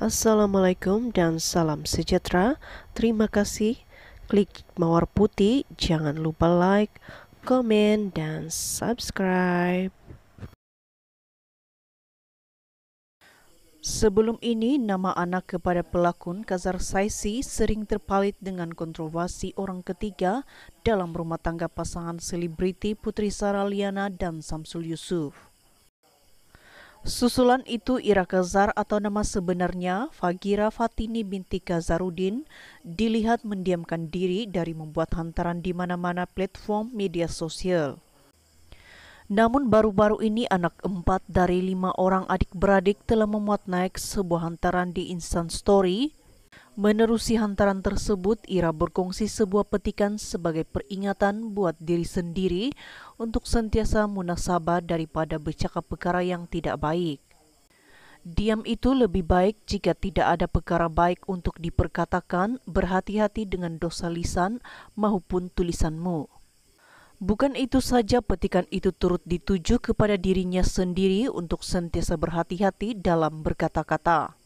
Assalamualaikum dan salam sejahtera. Terima kasih. Klik mawar putih. Jangan lupa like, komen, dan subscribe. Sebelum ini, nama anak kepada pelakon Kazar Saisi sering terpalit dengan kontroversi orang ketiga dalam rumah tangga pasangan selebriti Putri Liana dan Samsul Yusuf. Susulan itu Ira Kazar atau nama sebenarnya Fagira Fatini binti Kazarudin dilihat mendiamkan diri dari membuat hantaran di mana-mana platform media sosial. Namun baru-baru ini anak empat dari lima orang adik beradik telah memuat naik sebuah hantaran di Instant Story Menerusi hantaran tersebut, Ira berkongsi sebuah petikan sebagai peringatan buat diri sendiri untuk sentiasa munasabah daripada bercakap perkara yang tidak baik. Diam itu lebih baik jika tidak ada perkara baik untuk diperkatakan, berhati-hati dengan dosa lisan maupun tulisanmu. Bukan itu saja petikan itu turut dituju kepada dirinya sendiri untuk sentiasa berhati-hati dalam berkata-kata.